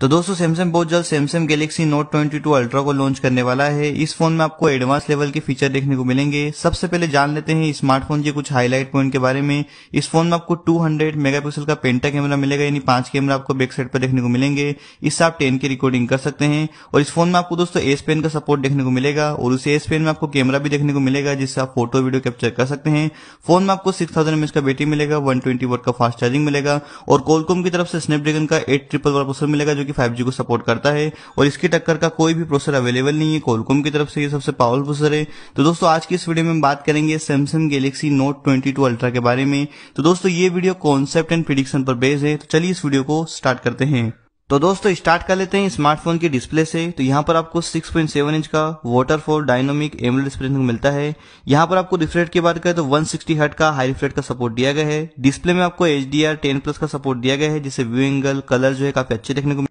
तो दोस्तों सैमसंग बहुत जल्द सैमसंग गैलेक्सी नोट 22 अल्ट्रा को लॉन्च करने वाला है इस फोन में आपको एडवांस लेवल के फीचर देखने को मिलेंगे सबसे पहले जान लेते हैं स्मार्टफोन के कुछ हाईलाइट पॉइंट के बारे में इस फोन में आपको 200 मेगापिक्सल का पेंटा कैमरा मिलेगा यानी पांच कैमरा आपको बैक साइड पर देखने को मिलेंगे इससे आप टेन की रिकॉर्डिंग कर सकते हैं और इस फोन में आपको दोस्तों एस पेन का सपोर्ट देखने को मिलेगा और उस एस पेन में आपको कैमरा भी देखने को मिलेगा जिससे आप फोटो वीडियो कैप्चर कर सकते हैं फोन में आपको सिक्स थाउजेंड का बैटरी मिलेगा वन ट्वेंटी का फास्ट चार्जिंग मिलेगा और कोलकॉम की तरफ से स्नैपड्रैगन का एट ट्रिपल मिलेगा जो कि फाइव को सपोर्ट करता है और इसकी टक्कर का कोई भी प्रोसेसर अवेलेबल नहीं है कोलकॉम की तरफ से ये सबसे पावरफुल प्रोसेसर है तो दोस्तों आज की इस वीडियो में बात करेंगे Samsung Galaxy Note twenty Ultra के बारे में तो दोस्तों ये वीडियो कॉन्सेप्ट एंड प्रिडिक्शन पर बेस्ड है तो चलिए इस वीडियो को स्टार्ट करते हैं तो दोस्तों स्टार्ट कर लेते हैं स्मार्टफोन की डिस्प्ले से तो यहाँ पर आपको 6.7 इंच का वाटरफॉल डायनोमिक एमल डिस्प्ले मिलता है यहाँ पर आपको रिफ्रेट की बात करें तो 160 सिक्सटी हट का हाई रिफ्रेट का सपोर्ट दिया गया है डिस्प्ले में आपको एच डी आर प्लस का सपोर्ट दिया गया है जिससे व्यू एंगल कलर जो है काफी अच्छे देखने को